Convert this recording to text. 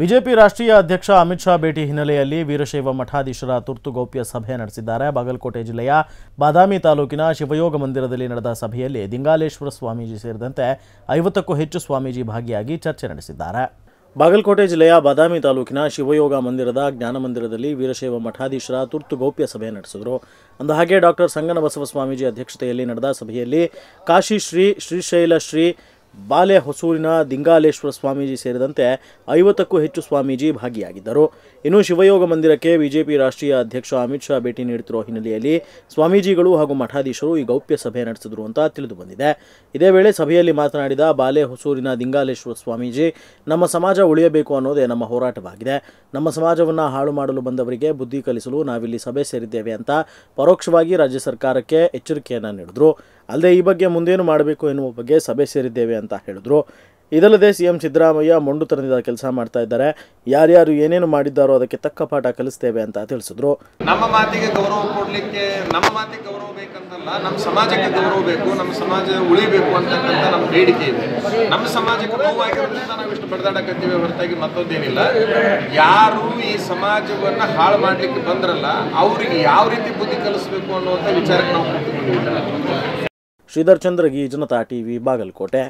BJP ರಾಷ್ಟ್ರೀಯ ಅಧ್ಯಕ್ಷ ಅಮಿತ್ ಶಾ ಭೇಟಿ ಹಿನ್ನೆಲೆಯಲ್ಲಿ ವೀರಶೈವ ಮಠಾಧೀಶರ ತುರ್ತು ಗೌಪ್ಯ ಸಭೆ ನಡೆಸಿದ್ದಾರೆ ಬಾಗಲಕೋಟೆ ಜಿಲ್ಲೆಯ ಬಾದಾಮಿ ತಾಲೂಕಿನ ಶಿವಯೋಗ ಮಂದಿರದಲ್ಲಿ ನಡೆದ ಸಭೆಯಲ್ಲಿ ದಿಂಗಾಲೇಶ್ವರ ಸ್ವಾಮೀಜಿ ಸೇರಿದಂತೆ ಐವತ್ತಕ್ಕೂ ಹೆಚ್ಚು ಸ್ವಾಮೀಜಿ ಭಾಗಿಯಾಗಿ ಚರ್ಚೆ ನಡೆಸಿದ್ದಾರೆ ಬಾಗಲಕೋಟೆ ಜಿಲ್ಲೆಯ ಬಾದಾಮಿ ತಾಲೂಕಿನ ಶಿವಯೋಗ ಮಂದಿರದ ಜ್ಞಾನಮಂದಿರದಲ್ಲಿ ವೀರಶೈವ ಮಠಾಧೀಶರ ತುರ್ತು ಗೌಪ್ಯ ಸಭೆ ನಡೆಸಿದರು ಹಾಗೆ ಡಾಕ್ಟರ್ ಸಂಗನಬಸವ ಸ್ವಾಮೀಜಿ ಅಧ್ಯಕ್ಷತೆಯಲ್ಲಿ ನಡೆದ ಸಭೆಯಲ್ಲಿ ಕಾಶಿ ಶ್ರೀ ಶ್ರೀಶೈಲ ಶ್ರೀ ಬಾಲೆಹೊಸೂರಿನ ದಿಂಗಾಲೇಶ್ವರ ಸ್ವಾಮೀಜಿ ಸೇರಿದಂತೆ ಐವತ್ತಕ್ಕೂ ಹೆಚ್ಚು ಸ್ವಾಮೀಜಿ ಭಾಗಿಯಾಗಿದ್ದರು ಇನ್ನು ಶಿವಯೋಗ ಮಂದಿರಕ್ಕೆ ಬಿಜೆಪಿ ರಾಷ್ಟ್ರೀಯ ಅಧ್ಯಕ್ಷ ಅಮಿತ್ ಶಾ ಭೇಟಿ ನೀಡುತ್ತಿರುವ ಹಿನ್ನೆಲೆಯಲ್ಲಿ ಸ್ವಾಮೀಜಿಗಳು ಹಾಗೂ ಮಠಾಧೀಶರು ಈ ಗೌಪ್ಯ ಸಭೆ ನಡೆಸಿದರು ಅಂತ ತಿಳಿದು ಬಂದಿದೆ ಇದೇ ವೇಳೆ ಸಭೆಯಲ್ಲಿ ಮಾತನಾಡಿದ ಬಾಲೆಹೊಸೂರಿನ ದಿಂಗಾಲೇಶ್ವರ ಸ್ವಾಮೀಜಿ ನಮ್ಮ ಸಮಾಜ ಉಳಿಯಬೇಕು ಅನ್ನೋದೇ ನಮ್ಮ ಹೋರಾಟವಾಗಿದೆ ನಮ್ಮ ಸಮಾಜವನ್ನು ಹಾಳು ಮಾಡಲು ಬಂದವರಿಗೆ ಬುದ್ಧಿ ಕಲಿಸಲು ನಾವಿಲ್ಲಿ ಸಭೆ ಸೇರಿದ್ದೇವೆ ಅಂತ ಪರೋಕ್ಷವಾಗಿ ರಾಜ್ಯ ಸರ್ಕಾರಕ್ಕೆ ಎಚ್ಚರಿಕೆಯನ್ನು ನೀಡಿದರು ಅಲ್ಲದೆ ಈ ಬಗ್ಗೆ ಮುಂದೇನು ಮಾಡಬೇಕು ಎನ್ನುವ ಬಗ್ಗೆ ಸಭೆ ಸೇರಿದ್ದೇವೆ ಅಂತ ಹೇಳಿದ್ರು ಇದಲ್ಲದೆ ಸಿ ಎಂ ಸಿದ್ದರಾಮಯ್ಯ ಮೊಂಡು ತರದಿಂದ ಕೆಲಸ ಮಾಡ್ತಾ ಇದ್ದಾರೆ ಯಾರ್ಯಾರು ಏನೇನು ಮಾಡಿದ್ದಾರೋ ಅದಕ್ಕೆ ತಕ್ಕ ಪಾಠ ಕಲಿಸ್ತೇವೆ ಅಂತ ತಿಳಿಸಿದ್ರು ನಮ್ಮ ಮಾತಿಗೆ ಗೌರವ ಕೊಡಲಿಕ್ಕೆ ನಮ್ಮ ಮಾತಿಗೆ ಗೌರವ ಬೇಕಂತಲ್ಲ ನಮ್ಮ ಸಮಾಜಕ್ಕೆ ಗೌರವ ಬೇಕು ನಮ್ಮ ಸಮಾಜ ಉಳಿಬೇಕು ಅಂತಕ್ಕಂಥ ನಮ್ಮ ಬೇಡಿಕೆ ಇದೆ ನಮ್ಮ ಸಮಾಜಕ್ಕೆ ನೋವಾಗಿರೋದ್ರಿಂದ ನಾವು ಇಷ್ಟು ಬಡದಾಡಕತ್ತೀವಿ ಹೊರತಾಗಿ ಮತ್ತೊಂದೇನಿಲ್ಲ ಯಾರು ಈ ಸಮಾಜವನ್ನು ಹಾಳು ಮಾಡಲಿಕ್ಕೆ ಬಂದ್ರಲ್ಲ ಅವರಿಗೆ ಯಾವ ರೀತಿ ಬುದ್ಧಿ ಕಲಿಸ್ಬೇಕು ಅನ್ನುವಂಥ ವಿಚಾರಕ್ಕೆ ನಾವು ಶ್ರೀಧರ್ ಚಂದ್ರಗಿ ಜನತಾ ಟಿವಿ ಬಾಗಲಕೋಟೆ